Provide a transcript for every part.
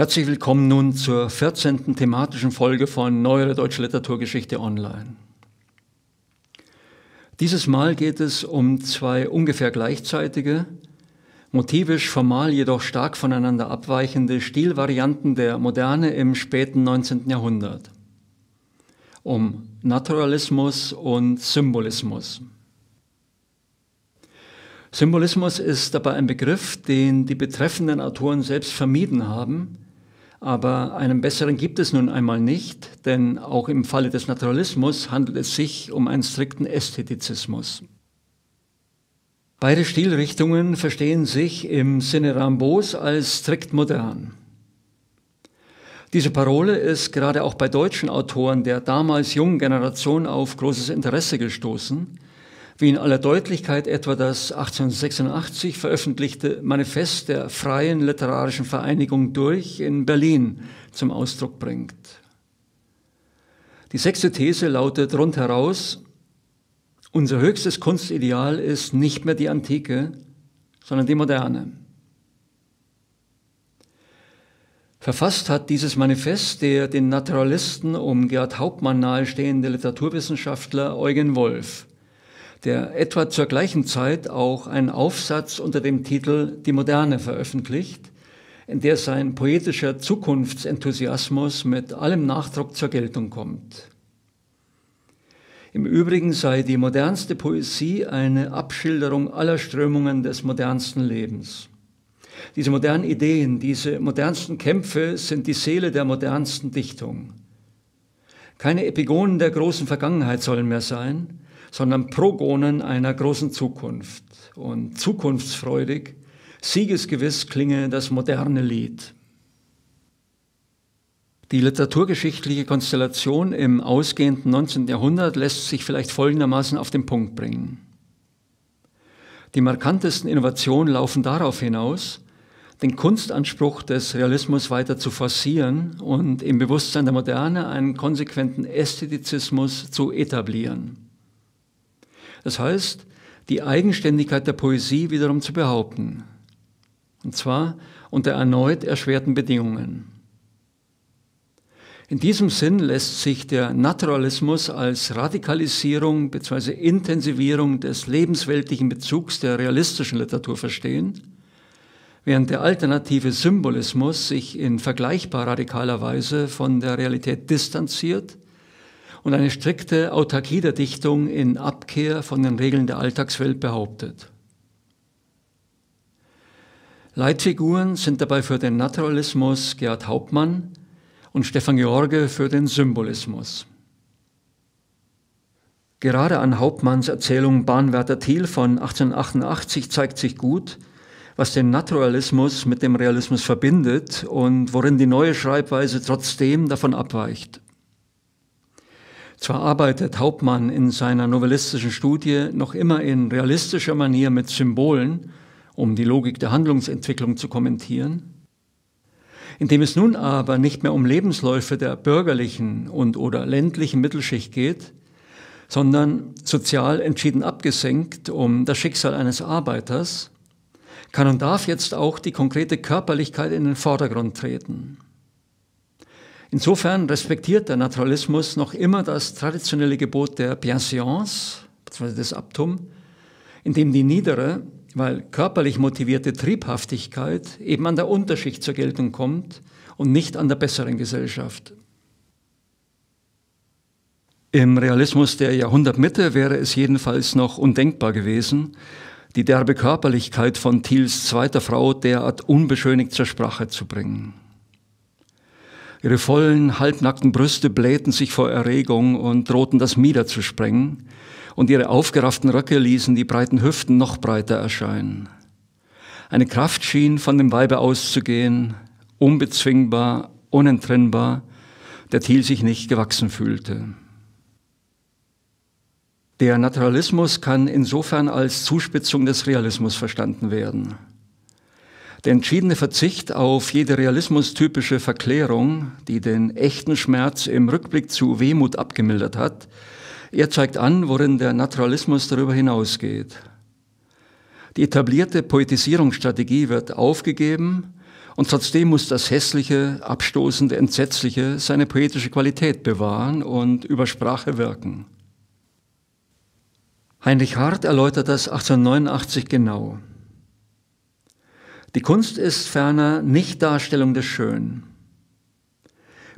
Herzlich willkommen nun zur 14. thematischen Folge von Neuere Deutsche Literaturgeschichte Online. Dieses Mal geht es um zwei ungefähr gleichzeitige, motivisch formal jedoch stark voneinander abweichende Stilvarianten der Moderne im späten 19. Jahrhundert. Um Naturalismus und Symbolismus. Symbolismus ist dabei ein Begriff, den die betreffenden Autoren selbst vermieden haben, aber einen besseren gibt es nun einmal nicht, denn auch im Falle des Naturalismus handelt es sich um einen strikten Ästhetizismus. Beide Stilrichtungen verstehen sich im Sinne Rambos als strikt modern. Diese Parole ist gerade auch bei deutschen Autoren der damals jungen Generation auf großes Interesse gestoßen, wie in aller Deutlichkeit etwa das 1886 veröffentlichte Manifest der Freien Literarischen Vereinigung durch in Berlin zum Ausdruck bringt. Die sechste These lautet rundheraus, unser höchstes Kunstideal ist nicht mehr die Antike, sondern die Moderne. Verfasst hat dieses Manifest der den Naturalisten um Gerd Hauptmann nahestehende Literaturwissenschaftler Eugen Wolf der etwa zur gleichen Zeit auch einen Aufsatz unter dem Titel Die Moderne veröffentlicht, in der sein poetischer Zukunftsenthusiasmus mit allem Nachdruck zur Geltung kommt. Im Übrigen sei die modernste Poesie eine Abschilderung aller Strömungen des modernsten Lebens. Diese modernen Ideen, diese modernsten Kämpfe sind die Seele der modernsten Dichtung. Keine Epigonen der großen Vergangenheit sollen mehr sein, sondern Progonen einer großen Zukunft. Und zukunftsfreudig, siegesgewiss klinge das moderne Lied. Die literaturgeschichtliche Konstellation im ausgehenden 19. Jahrhundert lässt sich vielleicht folgendermaßen auf den Punkt bringen. Die markantesten Innovationen laufen darauf hinaus, den Kunstanspruch des Realismus weiter zu forcieren und im Bewusstsein der Moderne einen konsequenten Ästhetizismus zu etablieren. Das heißt, die Eigenständigkeit der Poesie wiederum zu behaupten. Und zwar unter erneut erschwerten Bedingungen. In diesem Sinn lässt sich der Naturalismus als Radikalisierung bzw. Intensivierung des lebensweltlichen Bezugs der realistischen Literatur verstehen, während der alternative Symbolismus sich in vergleichbar radikaler Weise von der Realität distanziert und eine strikte Autarkie der Dichtung in Abkehr von den Regeln der Alltagswelt behauptet. Leitfiguren sind dabei für den Naturalismus Gerhard Hauptmann und Stefan George für den Symbolismus. Gerade an Hauptmanns Erzählung Bahnwärter Thiel von 1888 zeigt sich gut, was den Naturalismus mit dem Realismus verbindet und worin die neue Schreibweise trotzdem davon abweicht. Zwar arbeitet Hauptmann in seiner novellistischen Studie noch immer in realistischer Manier mit Symbolen, um die Logik der Handlungsentwicklung zu kommentieren, indem es nun aber nicht mehr um Lebensläufe der bürgerlichen und oder ländlichen Mittelschicht geht, sondern sozial entschieden abgesenkt um das Schicksal eines Arbeiters, kann und darf jetzt auch die konkrete Körperlichkeit in den Vordergrund treten. Insofern respektiert der Naturalismus noch immer das traditionelle Gebot der Bienseance, beziehungsweise des Abtum, in dem die niedere, weil körperlich motivierte Triebhaftigkeit eben an der Unterschicht zur Geltung kommt und nicht an der besseren Gesellschaft. Im Realismus der Jahrhundertmitte wäre es jedenfalls noch undenkbar gewesen, die derbe Körperlichkeit von Thiels zweiter Frau derart unbeschönigt zur Sprache zu bringen. Ihre vollen, halbnackten Brüste blähten sich vor Erregung und drohten das Mieder zu sprengen, und ihre aufgerafften Röcke ließen die breiten Hüften noch breiter erscheinen. Eine Kraft schien von dem Weibe auszugehen, unbezwingbar, unentrinnbar, der Thiel sich nicht gewachsen fühlte. Der Naturalismus kann insofern als Zuspitzung des Realismus verstanden werden. Der entschiedene Verzicht auf jede realismustypische Verklärung, die den echten Schmerz im Rückblick zu Wehmut abgemildert hat, er zeigt an, worin der Naturalismus darüber hinausgeht. Die etablierte Poetisierungsstrategie wird aufgegeben und trotzdem muss das Hässliche, Abstoßende, Entsetzliche seine poetische Qualität bewahren und über Sprache wirken. Heinrich Hart erläutert das 1889 genau. Die Kunst ist ferner nicht Darstellung des Schönen.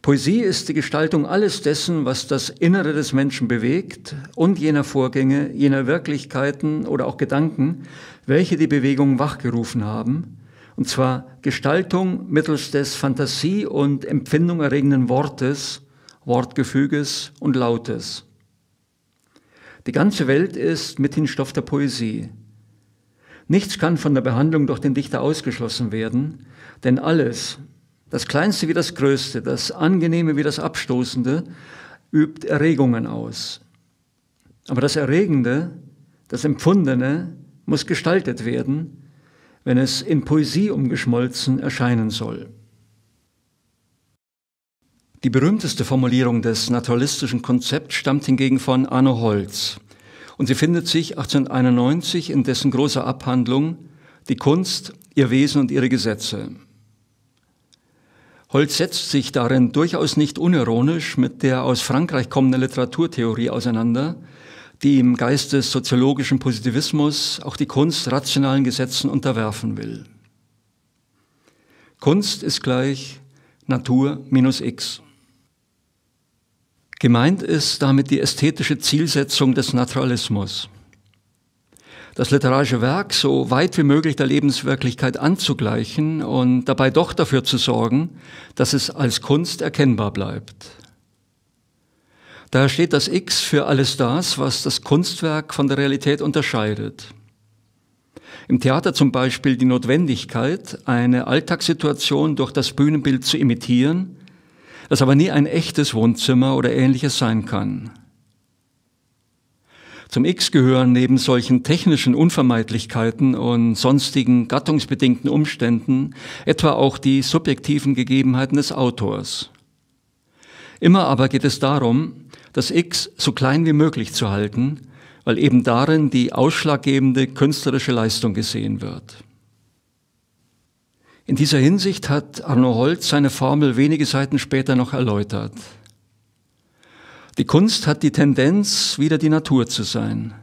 Poesie ist die Gestaltung alles dessen, was das Innere des Menschen bewegt und jener Vorgänge, jener Wirklichkeiten oder auch Gedanken, welche die Bewegung wachgerufen haben, und zwar Gestaltung mittels des Fantasie- und Empfindung erregenden Wortes, Wortgefüges und Lautes. Die ganze Welt ist mithin Stoff der Poesie. Nichts kann von der Behandlung durch den Dichter ausgeschlossen werden, denn alles, das Kleinste wie das Größte, das Angenehme wie das Abstoßende, übt Erregungen aus. Aber das Erregende, das Empfundene muss gestaltet werden, wenn es in Poesie umgeschmolzen erscheinen soll. Die berühmteste Formulierung des naturalistischen Konzepts stammt hingegen von Arno Holz. Und sie findet sich 1891 in dessen großer Abhandlung Die Kunst, ihr Wesen und ihre Gesetze. Holz setzt sich darin durchaus nicht unironisch mit der aus Frankreich kommenden Literaturtheorie auseinander, die im Geist des soziologischen Positivismus auch die Kunst rationalen Gesetzen unterwerfen will. Kunst ist gleich Natur minus X. Gemeint ist damit die ästhetische Zielsetzung des Naturalismus. Das literarische Werk so weit wie möglich der Lebenswirklichkeit anzugleichen und dabei doch dafür zu sorgen, dass es als Kunst erkennbar bleibt. Daher steht das X für alles das, was das Kunstwerk von der Realität unterscheidet. Im Theater zum Beispiel die Notwendigkeit, eine Alltagssituation durch das Bühnenbild zu imitieren das aber nie ein echtes Wohnzimmer oder ähnliches sein kann. Zum X gehören neben solchen technischen Unvermeidlichkeiten und sonstigen gattungsbedingten Umständen etwa auch die subjektiven Gegebenheiten des Autors. Immer aber geht es darum, das X so klein wie möglich zu halten, weil eben darin die ausschlaggebende künstlerische Leistung gesehen wird. In dieser Hinsicht hat Arno Holt seine Formel wenige Seiten später noch erläutert. Die Kunst hat die Tendenz, wieder die Natur zu sein.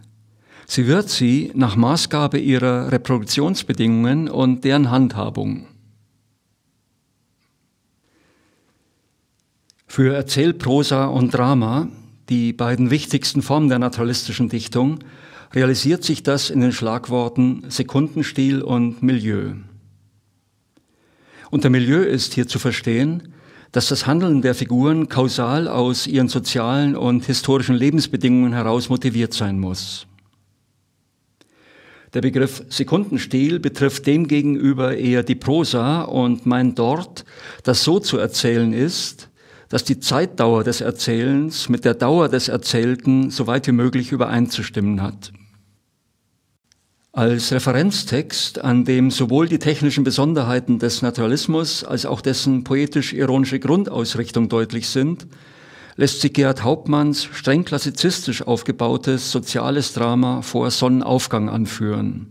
Sie wird sie nach Maßgabe ihrer Reproduktionsbedingungen und deren Handhabung. Für Erzählprosa und Drama, die beiden wichtigsten Formen der naturalistischen Dichtung, realisiert sich das in den Schlagworten Sekundenstil und Milieu. Unter Milieu ist hier zu verstehen, dass das Handeln der Figuren kausal aus ihren sozialen und historischen Lebensbedingungen heraus motiviert sein muss. Der Begriff Sekundenstil betrifft demgegenüber eher die Prosa und meint dort, dass so zu erzählen ist, dass die Zeitdauer des Erzählens mit der Dauer des Erzählten so weit wie möglich übereinzustimmen hat als Referenztext, an dem sowohl die technischen Besonderheiten des Naturalismus als auch dessen poetisch-ironische Grundausrichtung deutlich sind, lässt sich Gerhard Hauptmanns streng klassizistisch aufgebautes soziales Drama vor Sonnenaufgang anführen.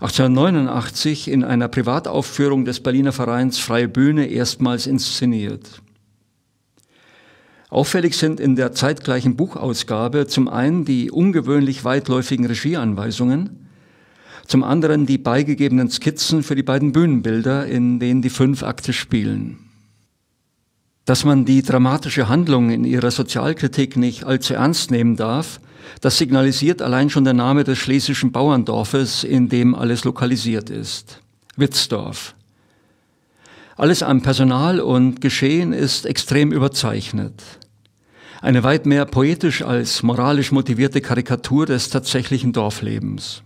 1889 in einer Privataufführung des Berliner Vereins Freie Bühne erstmals inszeniert. Auffällig sind in der zeitgleichen Buchausgabe zum einen die ungewöhnlich weitläufigen Regieanweisungen, zum anderen die beigegebenen Skizzen für die beiden Bühnenbilder, in denen die fünf Akte spielen. Dass man die dramatische Handlung in ihrer Sozialkritik nicht allzu ernst nehmen darf, das signalisiert allein schon der Name des schlesischen Bauerndorfes, in dem alles lokalisiert ist. Witzdorf. Alles am Personal und Geschehen ist extrem überzeichnet. Eine weit mehr poetisch als moralisch motivierte Karikatur des tatsächlichen Dorflebens.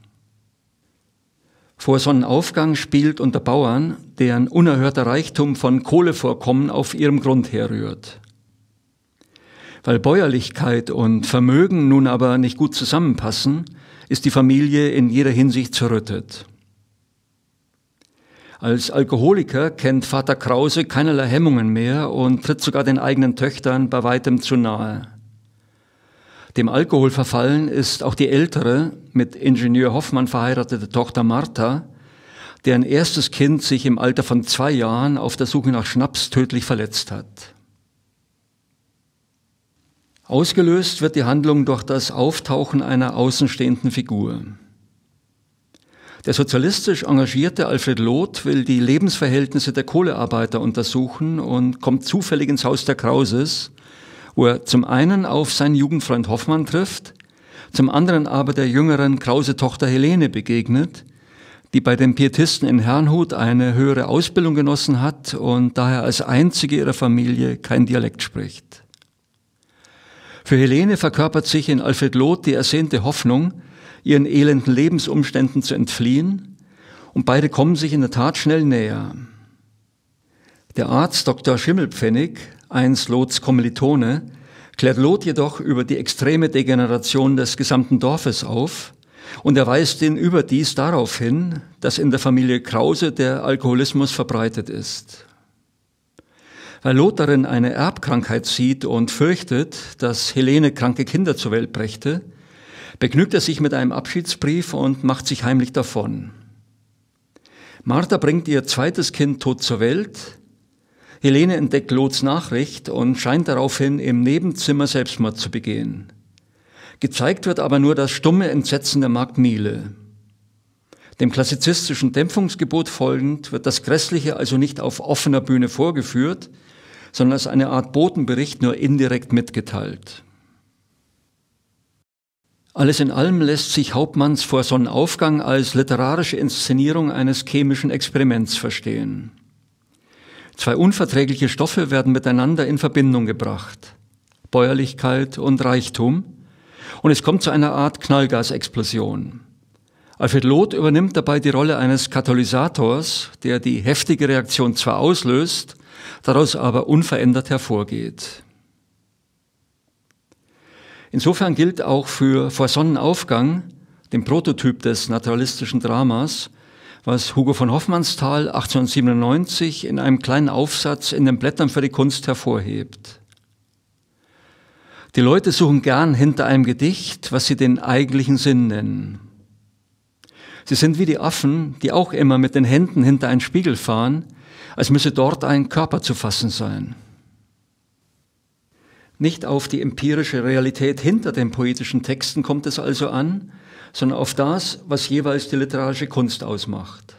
Vor Sonnenaufgang spielt unter Bauern, deren unerhörter Reichtum von Kohlevorkommen auf ihrem Grund herrührt. Weil Bäuerlichkeit und Vermögen nun aber nicht gut zusammenpassen, ist die Familie in jeder Hinsicht zerrüttet. Als Alkoholiker kennt Vater Krause keinerlei Hemmungen mehr und tritt sogar den eigenen Töchtern bei weitem zu nahe. Dem Alkohol verfallen ist auch die ältere, mit Ingenieur Hoffmann verheiratete Tochter Martha, deren erstes Kind sich im Alter von zwei Jahren auf der Suche nach Schnaps tödlich verletzt hat. Ausgelöst wird die Handlung durch das Auftauchen einer außenstehenden Figur. Der sozialistisch engagierte Alfred Loth will die Lebensverhältnisse der Kohlearbeiter untersuchen und kommt zufällig ins Haus der Krauses, wo er zum einen auf seinen Jugendfreund Hoffmann trifft, zum anderen aber der jüngeren Krause-Tochter Helene begegnet, die bei den Pietisten in Herrnhut eine höhere Ausbildung genossen hat und daher als einzige ihrer Familie kein Dialekt spricht. Für Helene verkörpert sich in Alfred Loth die ersehnte Hoffnung, ihren elenden Lebensumständen zu entfliehen, und beide kommen sich in der Tat schnell näher. Der Arzt Dr. Schimmelpfennig, einst Loths Kommilitone, klärt Loth jedoch über die extreme Degeneration des gesamten Dorfes auf und er weist ihn überdies darauf hin, dass in der Familie Krause der Alkoholismus verbreitet ist. Weil Loth darin eine Erbkrankheit sieht und fürchtet, dass Helene kranke Kinder zur Welt brächte, begnügt er sich mit einem Abschiedsbrief und macht sich heimlich davon. Martha bringt ihr zweites Kind tot zur Welt. Helene entdeckt Lots Nachricht und scheint daraufhin im Nebenzimmer Selbstmord zu begehen. Gezeigt wird aber nur das stumme Entsetzen der Magd Miele. Dem klassizistischen Dämpfungsgebot folgend wird das Grässliche also nicht auf offener Bühne vorgeführt, sondern als eine Art Botenbericht nur indirekt mitgeteilt. Alles in allem lässt sich Hauptmanns vor Sonnenaufgang als literarische Inszenierung eines chemischen Experiments verstehen. Zwei unverträgliche Stoffe werden miteinander in Verbindung gebracht. Bäuerlichkeit und Reichtum. Und es kommt zu einer Art Knallgasexplosion. Alfred Loth übernimmt dabei die Rolle eines Katalysators, der die heftige Reaktion zwar auslöst, daraus aber unverändert hervorgeht. Insofern gilt auch für Vor Sonnenaufgang, dem Prototyp des naturalistischen Dramas, was Hugo von Hoffmannsthal 1897 in einem kleinen Aufsatz in den Blättern für die Kunst hervorhebt. Die Leute suchen gern hinter einem Gedicht, was sie den eigentlichen Sinn nennen. Sie sind wie die Affen, die auch immer mit den Händen hinter einen Spiegel fahren, als müsse dort ein Körper zu fassen sein. Nicht auf die empirische Realität hinter den poetischen Texten kommt es also an, sondern auf das, was jeweils die literarische Kunst ausmacht.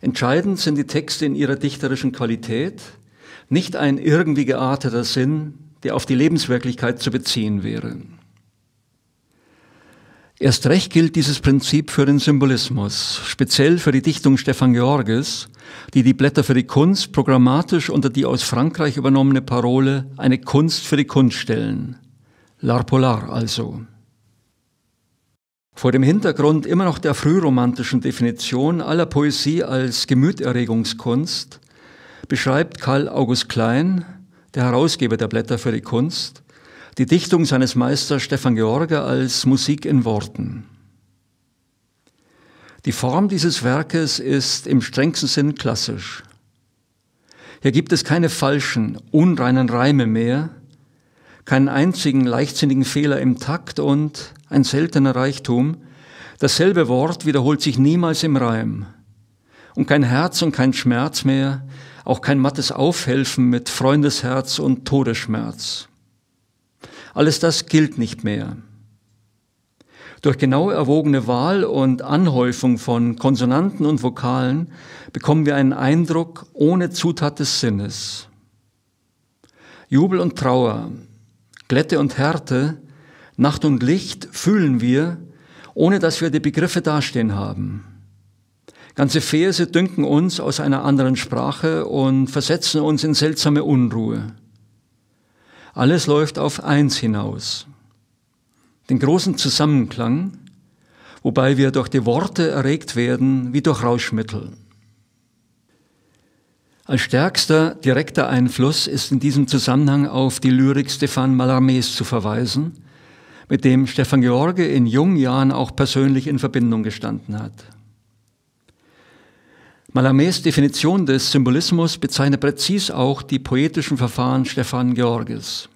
Entscheidend sind die Texte in ihrer dichterischen Qualität, nicht ein irgendwie gearteter Sinn, der auf die Lebenswirklichkeit zu beziehen wäre. Erst recht gilt dieses Prinzip für den Symbolismus, speziell für die Dichtung Stefan Georges, die die Blätter für die Kunst programmatisch unter die aus Frankreich übernommene Parole eine Kunst für die Kunst stellen. L'art polar also. Vor dem Hintergrund immer noch der frühromantischen Definition aller Poesie als Gemüterregungskunst beschreibt Karl August Klein, der Herausgeber der Blätter für die Kunst, die Dichtung seines Meisters Stefan George als Musik in Worten. Die Form dieses Werkes ist im strengsten Sinn klassisch. Hier gibt es keine falschen, unreinen Reime mehr, keinen einzigen leichtsinnigen Fehler im Takt und ein seltener Reichtum. Dasselbe Wort wiederholt sich niemals im Reim. Und kein Herz und kein Schmerz mehr, auch kein mattes Aufhelfen mit Freundesherz und Todesschmerz. Alles das gilt nicht mehr. Durch genau erwogene Wahl und Anhäufung von Konsonanten und Vokalen bekommen wir einen Eindruck ohne Zutat des Sinnes. Jubel und Trauer, Glätte und Härte, Nacht und Licht fühlen wir, ohne dass wir die Begriffe dastehen haben. Ganze Verse dünken uns aus einer anderen Sprache und versetzen uns in seltsame Unruhe. Alles läuft auf eins hinaus, den großen Zusammenklang, wobei wir durch die Worte erregt werden wie durch Rauschmittel. Als stärkster direkter Einfluss ist in diesem Zusammenhang auf die Lyrik Stefan Mallarmés zu verweisen, mit dem Stefan George in jungen Jahren auch persönlich in Verbindung gestanden hat. Malamés Definition des Symbolismus bezeichnet präzis auch die poetischen Verfahren Stefan Georges.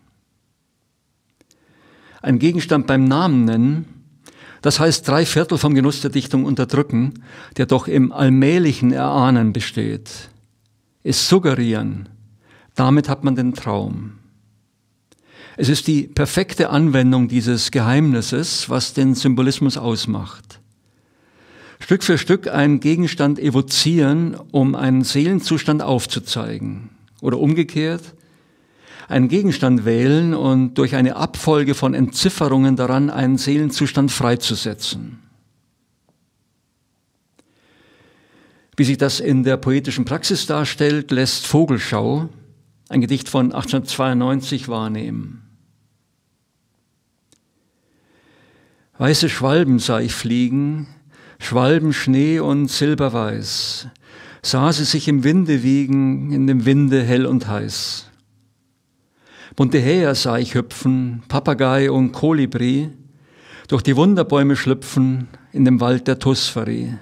Ein Gegenstand beim Namen nennen, das heißt drei Viertel vom Genuss der Dichtung unterdrücken, der doch im allmählichen Erahnen besteht. Es suggerieren, damit hat man den Traum. Es ist die perfekte Anwendung dieses Geheimnisses, was den Symbolismus ausmacht. Stück für Stück einen Gegenstand evozieren, um einen Seelenzustand aufzuzeigen. Oder umgekehrt, einen Gegenstand wählen und durch eine Abfolge von Entzifferungen daran einen Seelenzustand freizusetzen. Wie sich das in der poetischen Praxis darstellt, lässt Vogelschau, ein Gedicht von 1892, wahrnehmen. Weiße Schwalben sah ich fliegen, Schwalben, Schnee und Silberweiß, sah sie sich im Winde wiegen, in dem Winde hell und heiß. Bunte Häher sah ich hüpfen, Papagei und Kolibri, durch die Wunderbäume schlüpfen, in dem Wald der Tusferie.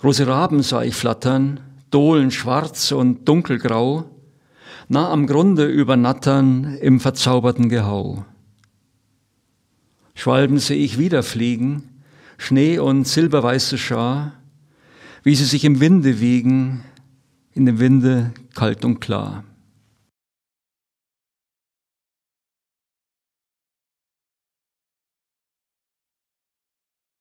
Große Raben sah ich flattern, Dohlen schwarz und dunkelgrau, nah am Grunde übernattern im verzauberten Gehau. Schwalben seh ich wieder fliegen, Schnee und silberweiße Schar, wie sie sich im Winde wiegen, in dem Winde kalt und klar.